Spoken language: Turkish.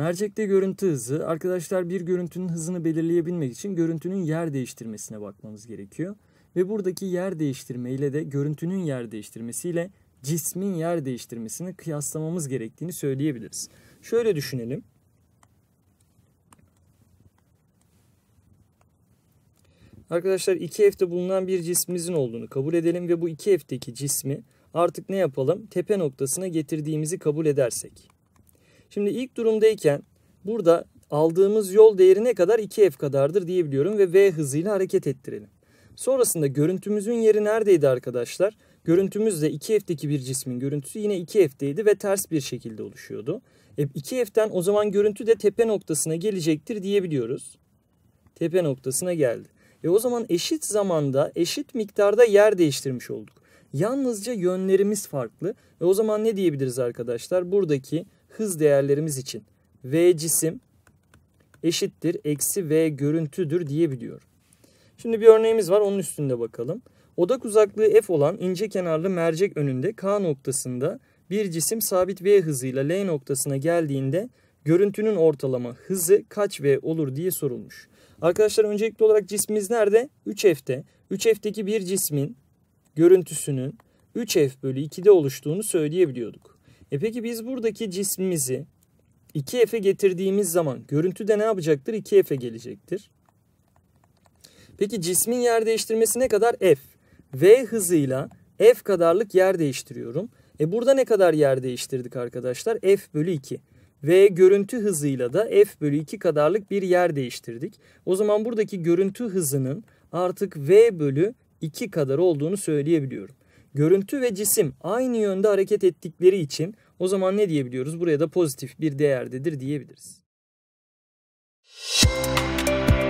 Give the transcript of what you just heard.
Mercekte görüntü hızı. Arkadaşlar bir görüntünün hızını belirleyebilmek için görüntünün yer değiştirmesine bakmamız gerekiyor. Ve buradaki yer değiştirme ile de görüntünün yer değiştirmesiyle cismin yer değiştirmesini kıyaslamamız gerektiğini söyleyebiliriz. Şöyle düşünelim. Arkadaşlar 2F'de bulunan bir cismimizin olduğunu kabul edelim ve bu 2F'deki cismi artık ne yapalım? Tepe noktasına getirdiğimizi kabul edersek. Şimdi ilk durumdayken burada aldığımız yol değeri ne kadar? 2F kadardır diyebiliyorum ve V hızıyla hareket ettirelim. Sonrasında görüntümüzün yeri neredeydi arkadaşlar? Görüntümüz de 2F'deki bir cismin görüntüsü yine 2F'deydi ve ters bir şekilde oluşuyordu. E 2F'ten o zaman görüntü de tepe noktasına gelecektir diyebiliyoruz. Tepe noktasına geldi. E o zaman eşit zamanda eşit miktarda yer değiştirmiş olduk. Yalnızca yönlerimiz farklı. Ve o zaman ne diyebiliriz arkadaşlar? Buradaki hız değerlerimiz için v cisim eşittir eksi v görüntüdür diyebiliyorum. Şimdi bir örneğimiz var onun üstünde bakalım. Odak uzaklığı f olan ince kenarlı mercek önünde k noktasında bir cisim sabit v hızıyla l noktasına geldiğinde görüntünün ortalama hızı kaç v olur diye sorulmuş. Arkadaşlar öncelikli olarak cismimiz nerede? 3f'te. 3f'teki bir cismin görüntüsünün 3f bölü 2'de oluştuğunu söyleyebiliyorduk. E peki biz buradaki cismimizi 2F'e getirdiğimiz zaman görüntü de ne yapacaktır? 2F'e gelecektir. Peki cismin yer değiştirmesi ne kadar? F. V hızıyla F kadarlık yer değiştiriyorum. E burada ne kadar yer değiştirdik arkadaşlar? F bölü 2. V görüntü hızıyla da F bölü 2 kadarlık bir yer değiştirdik. O zaman buradaki görüntü hızının artık V bölü 2 kadar olduğunu söyleyebiliyorum görüntü ve cisim aynı yönde hareket ettikleri için o zaman ne diyebiliyoruz? Buraya da pozitif bir değerdedir diyebiliriz. Müzik